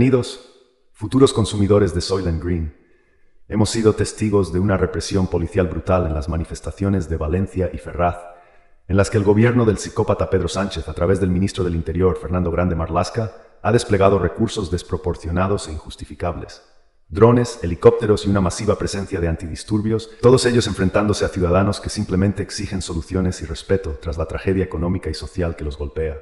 Bienvenidos, futuros consumidores de Soylent Green. Hemos sido testigos de una represión policial brutal en las manifestaciones de Valencia y Ferraz, en las que el gobierno del psicópata Pedro Sánchez, a través del ministro del Interior Fernando Grande Marlasca, ha desplegado recursos desproporcionados e injustificables. Drones, helicópteros y una masiva presencia de antidisturbios, todos ellos enfrentándose a ciudadanos que simplemente exigen soluciones y respeto tras la tragedia económica y social que los golpea.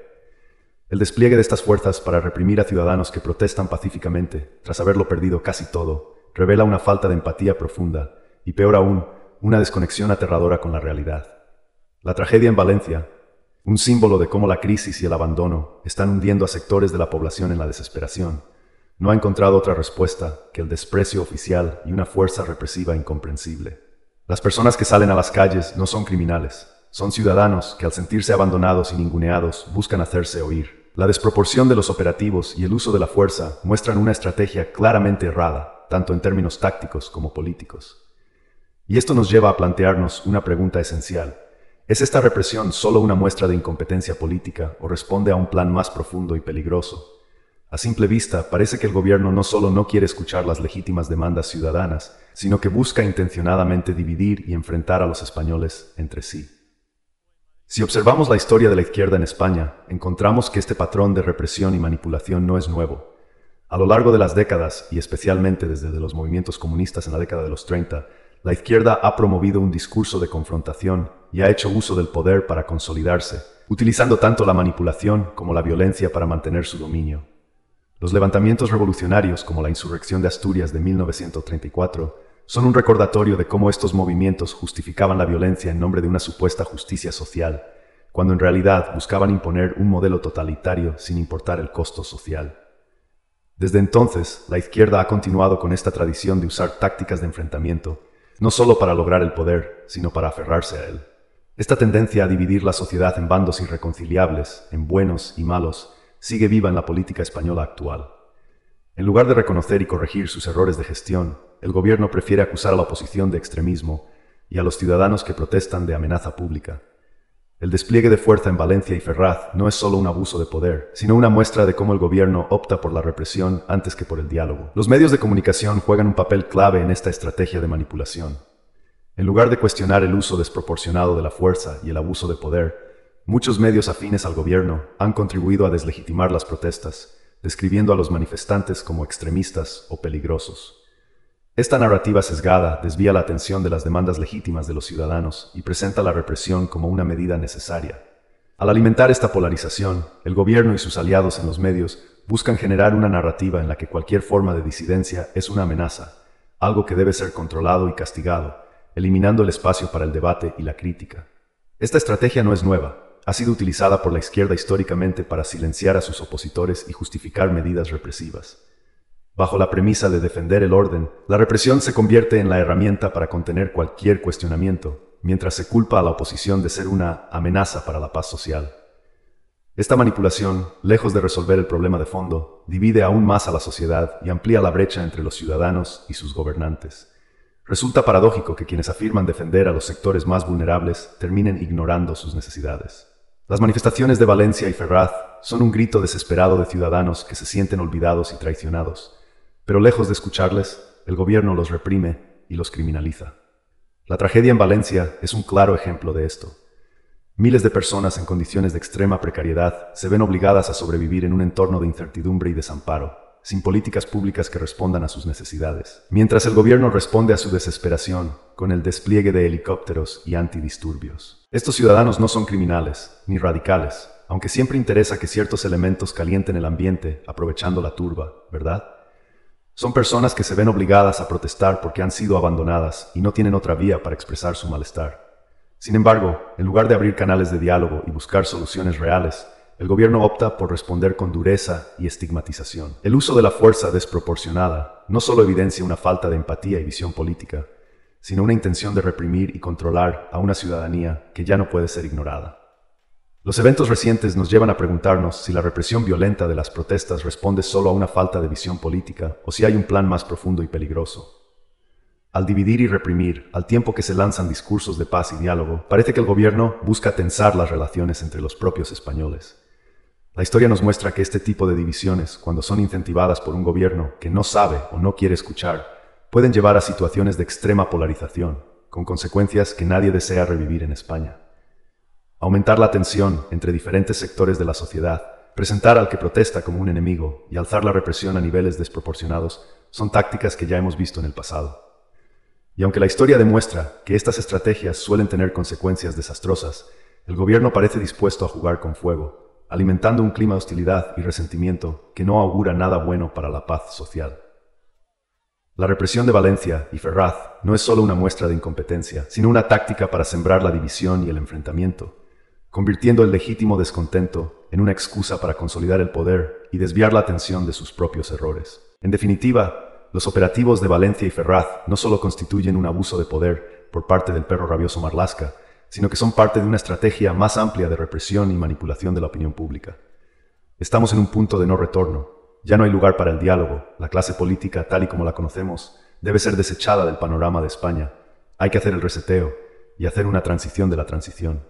El despliegue de estas fuerzas para reprimir a ciudadanos que protestan pacíficamente, tras haberlo perdido casi todo, revela una falta de empatía profunda y, peor aún, una desconexión aterradora con la realidad. La tragedia en Valencia, un símbolo de cómo la crisis y el abandono están hundiendo a sectores de la población en la desesperación, no ha encontrado otra respuesta que el desprecio oficial y una fuerza represiva incomprensible. Las personas que salen a las calles no son criminales, son ciudadanos que al sentirse abandonados y ninguneados buscan hacerse oír. La desproporción de los operativos y el uso de la fuerza muestran una estrategia claramente errada, tanto en términos tácticos como políticos. Y esto nos lleva a plantearnos una pregunta esencial. ¿Es esta represión solo una muestra de incompetencia política o responde a un plan más profundo y peligroso? A simple vista, parece que el gobierno no solo no quiere escuchar las legítimas demandas ciudadanas, sino que busca intencionadamente dividir y enfrentar a los españoles entre sí. Si observamos la historia de la izquierda en España, encontramos que este patrón de represión y manipulación no es nuevo. A lo largo de las décadas, y especialmente desde los movimientos comunistas en la década de los 30, la izquierda ha promovido un discurso de confrontación y ha hecho uso del poder para consolidarse, utilizando tanto la manipulación como la violencia para mantener su dominio. Los levantamientos revolucionarios como la insurrección de Asturias de 1934 son un recordatorio de cómo estos movimientos justificaban la violencia en nombre de una supuesta justicia social, cuando en realidad buscaban imponer un modelo totalitario sin importar el costo social. Desde entonces, la izquierda ha continuado con esta tradición de usar tácticas de enfrentamiento, no solo para lograr el poder, sino para aferrarse a él. Esta tendencia a dividir la sociedad en bandos irreconciliables, en buenos y malos, sigue viva en la política española actual. En lugar de reconocer y corregir sus errores de gestión, el gobierno prefiere acusar a la oposición de extremismo y a los ciudadanos que protestan de amenaza pública. El despliegue de fuerza en Valencia y Ferraz no es solo un abuso de poder, sino una muestra de cómo el gobierno opta por la represión antes que por el diálogo. Los medios de comunicación juegan un papel clave en esta estrategia de manipulación. En lugar de cuestionar el uso desproporcionado de la fuerza y el abuso de poder, muchos medios afines al gobierno han contribuido a deslegitimar las protestas, describiendo a los manifestantes como extremistas o peligrosos. Esta narrativa sesgada desvía la atención de las demandas legítimas de los ciudadanos y presenta la represión como una medida necesaria. Al alimentar esta polarización, el gobierno y sus aliados en los medios buscan generar una narrativa en la que cualquier forma de disidencia es una amenaza, algo que debe ser controlado y castigado, eliminando el espacio para el debate y la crítica. Esta estrategia no es nueva, ha sido utilizada por la izquierda históricamente para silenciar a sus opositores y justificar medidas represivas. Bajo la premisa de defender el orden, la represión se convierte en la herramienta para contener cualquier cuestionamiento, mientras se culpa a la oposición de ser una amenaza para la paz social. Esta manipulación, lejos de resolver el problema de fondo, divide aún más a la sociedad y amplía la brecha entre los ciudadanos y sus gobernantes. Resulta paradójico que quienes afirman defender a los sectores más vulnerables terminen ignorando sus necesidades. Las manifestaciones de Valencia y Ferraz son un grito desesperado de ciudadanos que se sienten olvidados y traicionados, pero lejos de escucharles, el gobierno los reprime y los criminaliza. La tragedia en Valencia es un claro ejemplo de esto. Miles de personas en condiciones de extrema precariedad se ven obligadas a sobrevivir en un entorno de incertidumbre y desamparo, sin políticas públicas que respondan a sus necesidades. Mientras el gobierno responde a su desesperación con el despliegue de helicópteros y antidisturbios. Estos ciudadanos no son criminales ni radicales, aunque siempre interesa que ciertos elementos calienten el ambiente aprovechando la turba, ¿verdad? Son personas que se ven obligadas a protestar porque han sido abandonadas y no tienen otra vía para expresar su malestar. Sin embargo, en lugar de abrir canales de diálogo y buscar soluciones reales, el gobierno opta por responder con dureza y estigmatización. El uso de la fuerza desproporcionada no solo evidencia una falta de empatía y visión política, sino una intención de reprimir y controlar a una ciudadanía que ya no puede ser ignorada. Los eventos recientes nos llevan a preguntarnos si la represión violenta de las protestas responde solo a una falta de visión política o si hay un plan más profundo y peligroso. Al dividir y reprimir, al tiempo que se lanzan discursos de paz y diálogo, parece que el gobierno busca tensar las relaciones entre los propios españoles. La historia nos muestra que este tipo de divisiones, cuando son incentivadas por un gobierno que no sabe o no quiere escuchar, pueden llevar a situaciones de extrema polarización, con consecuencias que nadie desea revivir en España. Aumentar la tensión entre diferentes sectores de la sociedad, presentar al que protesta como un enemigo y alzar la represión a niveles desproporcionados son tácticas que ya hemos visto en el pasado. Y aunque la historia demuestra que estas estrategias suelen tener consecuencias desastrosas, el gobierno parece dispuesto a jugar con fuego, alimentando un clima de hostilidad y resentimiento que no augura nada bueno para la paz social. La represión de Valencia y Ferraz no es solo una muestra de incompetencia, sino una táctica para sembrar la división y el enfrentamiento, convirtiendo el legítimo descontento en una excusa para consolidar el poder y desviar la atención de sus propios errores. En definitiva, los operativos de Valencia y Ferraz no solo constituyen un abuso de poder por parte del perro rabioso Marlasca, sino que son parte de una estrategia más amplia de represión y manipulación de la opinión pública. Estamos en un punto de no retorno. Ya no hay lugar para el diálogo. La clase política, tal y como la conocemos, debe ser desechada del panorama de España. Hay que hacer el reseteo y hacer una transición de la transición.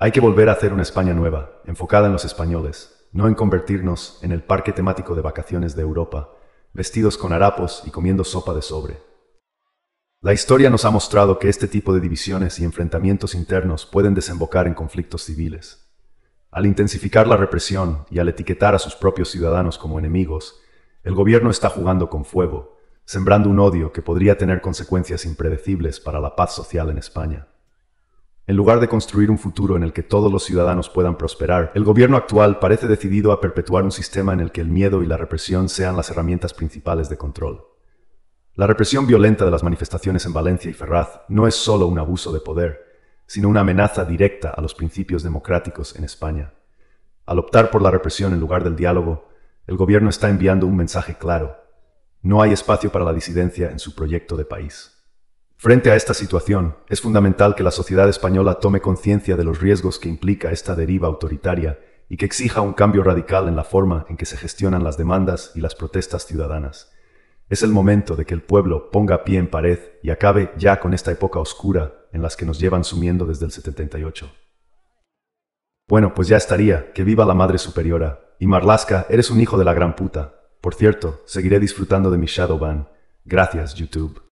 Hay que volver a hacer una España nueva, enfocada en los españoles, no en convertirnos en el parque temático de vacaciones de Europa, vestidos con harapos y comiendo sopa de sobre. La historia nos ha mostrado que este tipo de divisiones y enfrentamientos internos pueden desembocar en conflictos civiles. Al intensificar la represión y al etiquetar a sus propios ciudadanos como enemigos, el gobierno está jugando con fuego, sembrando un odio que podría tener consecuencias impredecibles para la paz social en España. En lugar de construir un futuro en el que todos los ciudadanos puedan prosperar, el gobierno actual parece decidido a perpetuar un sistema en el que el miedo y la represión sean las herramientas principales de control. La represión violenta de las manifestaciones en Valencia y Ferraz no es solo un abuso de poder, sino una amenaza directa a los principios democráticos en España. Al optar por la represión en lugar del diálogo, el gobierno está enviando un mensaje claro. No hay espacio para la disidencia en su proyecto de país. Frente a esta situación, es fundamental que la sociedad española tome conciencia de los riesgos que implica esta deriva autoritaria y que exija un cambio radical en la forma en que se gestionan las demandas y las protestas ciudadanas. Es el momento de que el pueblo ponga pie en pared y acabe ya con esta época oscura en las que nos llevan sumiendo desde el 78. Bueno, pues ya estaría, que viva la Madre Superiora. Y Marlaska, eres un hijo de la gran puta. Por cierto, seguiré disfrutando de mi Shadowban. Gracias, YouTube.